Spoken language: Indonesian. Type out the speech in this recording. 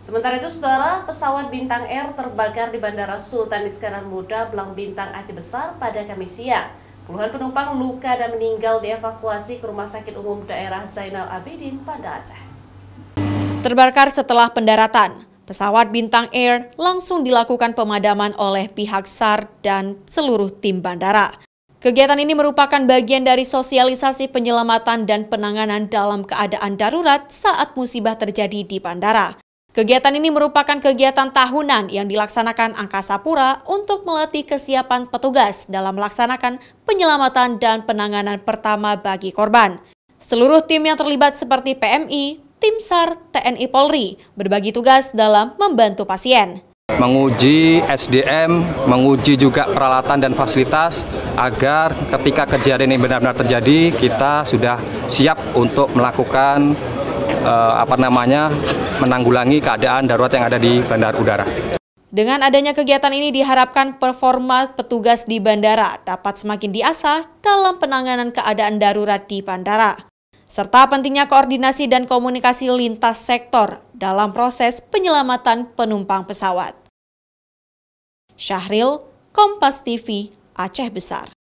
Sementara itu, saudara, pesawat Bintang Air terbakar di Bandara Sultan Iskandar Muda, Belang Bintang Aceh Besar pada Kamis siang. Puluhan penumpang luka dan meninggal dievakuasi ke Rumah Sakit Umum Daerah Zainal Abidin, pada Aceh. Terbakar setelah pendaratan, pesawat Bintang Air langsung dilakukan pemadaman oleh pihak SAR dan seluruh tim bandara. Kegiatan ini merupakan bagian dari sosialisasi penyelamatan dan penanganan dalam keadaan darurat saat musibah terjadi di bandara. Kegiatan ini merupakan kegiatan tahunan yang dilaksanakan Angkasa Pura untuk melatih kesiapan petugas dalam melaksanakan penyelamatan dan penanganan pertama bagi korban. Seluruh tim yang terlibat seperti PMI, Tim SAR, TNI Polri berbagi tugas dalam membantu pasien. Menguji SDM, menguji juga peralatan dan fasilitas agar ketika kejadian ini benar-benar terjadi, kita sudah siap untuk melakukan eh, apa namanya menanggulangi keadaan darurat yang ada di bandar udara. Dengan adanya kegiatan ini diharapkan performa petugas di bandara dapat semakin diasah dalam penanganan keadaan darurat di bandara, serta pentingnya koordinasi dan komunikasi lintas sektor dalam proses penyelamatan penumpang pesawat. Syahril, Kompas TV, Aceh Besar.